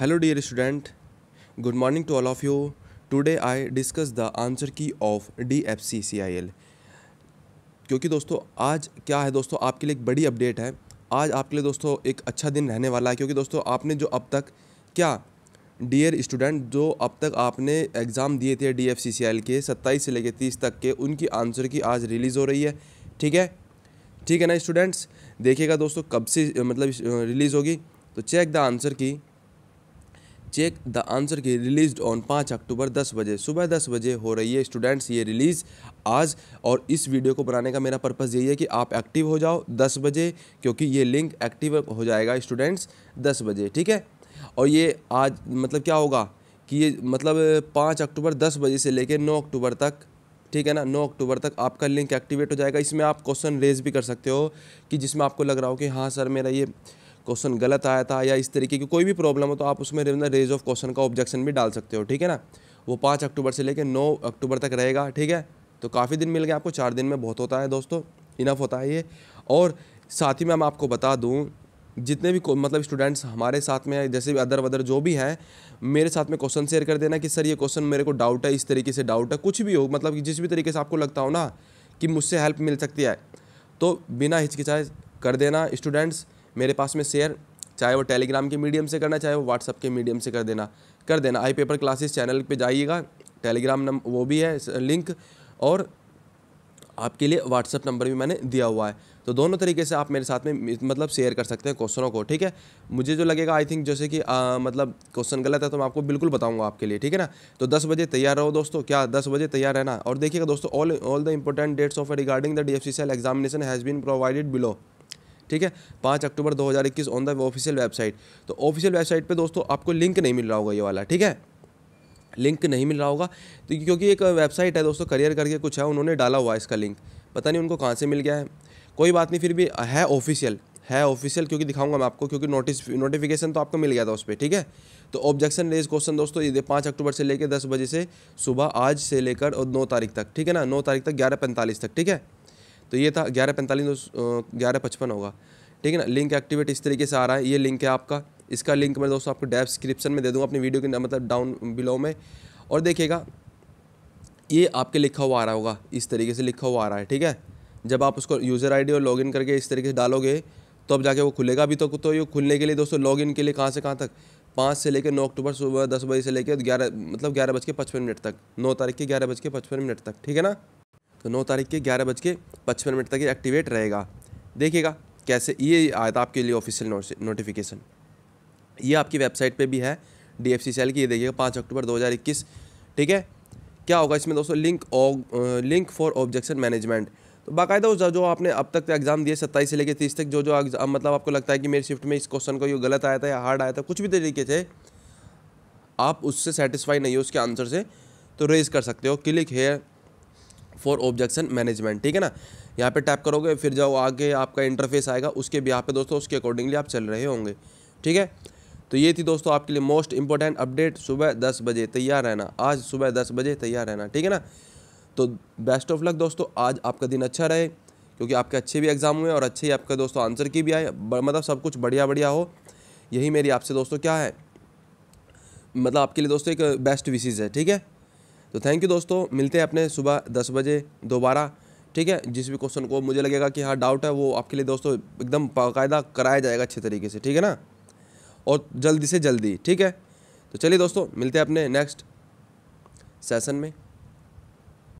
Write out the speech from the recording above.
hello dear student good morning to all of you today I discuss the answer key of D F C C I L क्योंकि दोस्तों आज क्या है दोस्तों आपके लिए एक बड़ी अपडेट है आज आपके लिए दोस्तों एक अच्छा दिन रहने वाला है क्योंकि दोस्तों आपने जो अब तक क्या डियर स्टूडेंट जो अब तक आपने एग्ज़ाम दिए थे D F C C I L के सत्ताईस से लेकर तीस तक के उनकी आंसर की आज रिलीज़ हो रही है ठीक है ठीक है ना स्टूडेंट्स देखिएगा दोस्तों कब से मतलब रिलीज़ होगी तो check the answer key check the answer key release on पाँच अक्टूबर दस बजे सुबह दस बजे हो रही है स्टूडेंट्स ये रिलीज़ आज और इस वीडियो को बनाने का मेरा पर्पज़ यही है कि आप एक्टिव हो जाओ दस बजे क्योंकि ये लिंक एक्टिव हो जाएगा स्टूडेंट्स दस बजे ठीक है और ये आज मतलब क्या होगा कि ये मतलब पाँच अक्टूबर दस बजे से लेकर नौ अक्टूबर तक ठीक है ना नौ अक्टूबर तक आपका लिंक एक्टिवेट हो जाएगा इसमें आप क्वेश्चन रेज भी कर सकते हो कि जिसमें आपको लग रहा हो कि हाँ सर मेरा ये क्वेश्चन गलत आया था या इस तरीके की कोई भी प्रॉब्लम हो तो आप उसमें रेज ऑफ क्वेश्चन का ऑब्जेक्शन भी डाल सकते हो ठीक है ना वो पाँच अक्टूबर से लेकर नौ अक्टूबर तक रहेगा ठीक है तो काफ़ी दिन मिल गया आपको चार दिन में बहुत होता है दोस्तों इनफ होता है ये और साथ ही मैं आपको बता दूँ जितने भी मतलब स्टूडेंट्स हमारे साथ में जैसे भी अदर वदर जो भी हैं मेरे साथ में क्वेश्चन शेयर कर देना कि सर ये क्वेश्चन मेरे को डाउट है इस तरीके से डाउट है कुछ भी हो मतलब कि जिस भी तरीके से आपको लगता हो ना कि मुझसे हेल्प मिल सकती है तो बिना हिचकिचाए कर देना स्टूडेंट्स मेरे पास में शेयर चाहे वो टेलीग्राम के मीडियम से करना चाहे वो व्हाट्सअप के मीडियम से कर देना कर देना आई पेपर क्लासेस चैनल पे जाइएगा टेलीग्राम नंबर वो भी है लिंक और आपके लिए व्हाट्सअप नंबर भी मैंने दिया हुआ है तो दोनों तरीके से आप मेरे साथ में मतलब शेयर कर सकते हैं क्वेश्चनों को ठीक है मुझे जो लगेगा आई थिंक जैसे कि आ, मतलब क्वेश्चन गलत है तो मैं आपको बिल्कुल बताऊंगा आपके लिए ठीक है ना तो 10 बजे तैयार रहो दोस्तों क्या 10 बजे तैयार रहना और देखिएगा दोस्तों all all the important dates of regarding the D F C cell examination has been provided below ठीक है पाँच October 2021 on the official website तो ऑफिशियल वेबसाइट पे दोस्तों आपको लिंक नहीं मिल रहा होगा ये वाला ठीक है लिंक नहीं मिल रहा होगा तो क्योंकि एक वेबसाइट है दोस्तों करियर करके कुछ है उन्होंने डाला हुआ इसका लिंक पता नहीं उनको कहाँ से मिल गया है कोई बात नहीं फिर भी है ऑफिशियल है ऑफिशियल क्योंकि दिखाऊंगा मैं आपको क्योंकि नोटिस नोटिफिकेशन तो आपको मिल गया था उस पर ठीक है तो ऑब्जेक्शन रेज क्वेश्चन दोस्तों ये पाँच अक्टूबर से लेकर दस बजे से सुबह आज से लेकर और नौ तारीख तक ठीक है ना नौ तारीख तक ग्यारह पैंतालीस तक ठीक है तो ये था ग्यारह पैंतालीस दो ग्यारह पचपन होगा ठीक है ना लिंक एक्टिवेट इस तरीके से आ रहा है ये लिंक है आपका इसका लिंक मैं दोस्तों आपको डेस्क्रिप्शन में दे दूँगा अपनी वीडियो के मतलब डाउन बिलो में और देखिएगा ये आपके लिखा हुआ आ रहा होगा इस तरीके से लिखा हुआ आ रहा है ठीक है जब आप उसको यूज़र आईडी और लॉगिन करके इस तरीके से डालोगे तो अब जाके वो खुलेगा अभी तो तो ये खुलने के लिए दोस्तों लॉगिन के लिए कहाँ से कहाँ तक पाँच से लेकर नौ अक्टूबर सुबह दस बजे से लेकर ग्यारह मतलब ग्यारह बज के पचपन मिनट तक नौ तारीख के ग्यारह बज के पचपन मिनट तक ठीक है ना तो नौ तारीख के ग्यारह बज के पचपन मिनट तक ये एक्टिवेट रहेगा देखिएगा कैसे ये आया था आपके लिए ऑफिशियल नोटिफिकेशन ये आपकी वेबसाइट पे भी है डी एफ सी सेल की ये देखिएगा पाँच अक्टूबर दो हज़ार इक्कीस ठीक है क्या होगा इसमें दोस्तों link link for objection management तो बाकायदा उस जो आपने अब तक एग्ज़ाम दिए सत्ताईस से लेकर तीस तक जो जो एग्जाम मतलब आपको लगता है कि मेरी शिफ्ट में इस क्वेश्चन को ये गलत आया था या हार्ड आया था कुछ भी तरीके से आप उससे सेटिस्फाई नहीं हो उसके आंसर से तो रेज कर सकते हो click here for objection management ठीक है ना यहाँ पे टैप करोगे फिर जाओ आगे आपका इंटरफेस आएगा उसके भी यहाँ पे दोस्तों उसके अकॉर्डिंगली आप चल रहे होंगे ठीक है तो ये थी दोस्तों आपके लिए मोस्ट इंपॉर्टेंट अपडेट सुबह दस बजे तैयार रहना आज सुबह दस बजे तैयार रहना ठीक है ना तो बेस्ट ऑफ लक दोस्तों आज आपका दिन अच्छा रहे क्योंकि आपके अच्छे भी एग्ज़ाम हुए और अच्छे ही आपका दोस्तों आंसर की भी आए मतलब सब कुछ बढ़िया बढ़िया हो यही मेरी आपसे दोस्तों क्या है मतलब आपके लिए दोस्तों एक बेस्ट विशेज़ है ठीक है तो थैंक यू दोस्तों मिलते हैं अपने सुबह दस बजे दोबारा ठीक है जिस भी क्वेश्चन को मुझे लगेगा कि हाँ डाउट है वो आपके लिए दोस्तों एकदम बाकायदा कराया जाएगा अच्छे तरीके से ठीक है ना और जल्दी से जल्दी ठीक है तो चलिए दोस्तों मिलते हैं अपने नेक्स्ट सेशन में